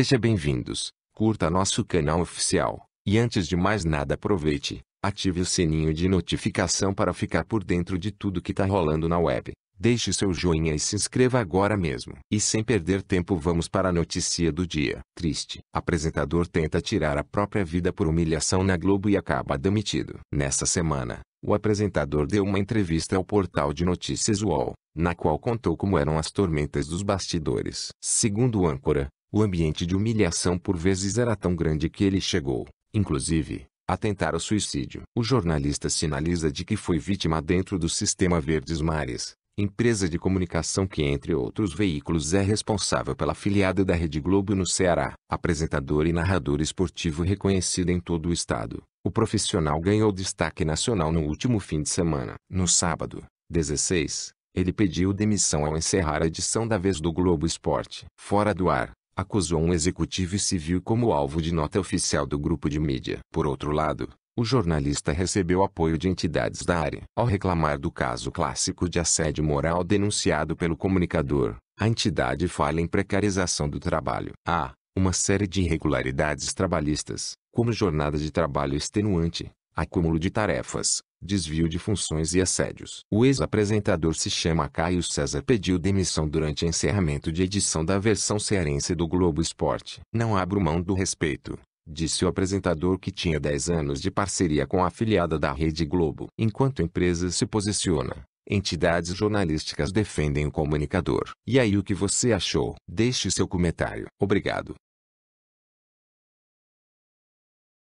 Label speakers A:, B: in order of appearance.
A: Seja bem-vindos, curta nosso canal oficial, e antes de mais nada aproveite, ative o sininho de notificação para ficar por dentro de tudo que tá rolando na web. Deixe seu joinha e se inscreva agora mesmo. E sem perder tempo vamos para a notícia do dia. Triste. Apresentador tenta tirar a própria vida por humilhação na Globo e acaba demitido. Nessa semana, o apresentador deu uma entrevista ao portal de notícias UOL, na qual contou como eram as tormentas dos bastidores. Segundo o âncora, o ambiente de humilhação por vezes era tão grande que ele chegou, inclusive, a tentar o suicídio. O jornalista sinaliza de que foi vítima dentro do sistema Verdes Mares, empresa de comunicação que, entre outros veículos, é responsável pela filiada da Rede Globo no Ceará. Apresentador e narrador esportivo reconhecido em todo o estado, o profissional ganhou destaque nacional no último fim de semana. No sábado, 16, ele pediu demissão ao encerrar a edição da vez do Globo Esporte. Fora do ar, acusou um executivo civil como alvo de nota oficial do grupo de mídia. Por outro lado, o jornalista recebeu apoio de entidades da área. Ao reclamar do caso clássico de assédio moral denunciado pelo comunicador, a entidade fala em precarização do trabalho. Há uma série de irregularidades trabalhistas, como jornada de trabalho extenuante, acúmulo de tarefas, desvio de funções e assédios. O ex-apresentador se chama Caio César pediu demissão durante encerramento de edição da versão cearense do Globo Esporte. Não abro mão do respeito, disse o apresentador que tinha 10 anos de parceria com a afiliada da Rede Globo. Enquanto a empresa se posiciona, entidades jornalísticas defendem o comunicador. E aí o que você achou? Deixe seu comentário. Obrigado.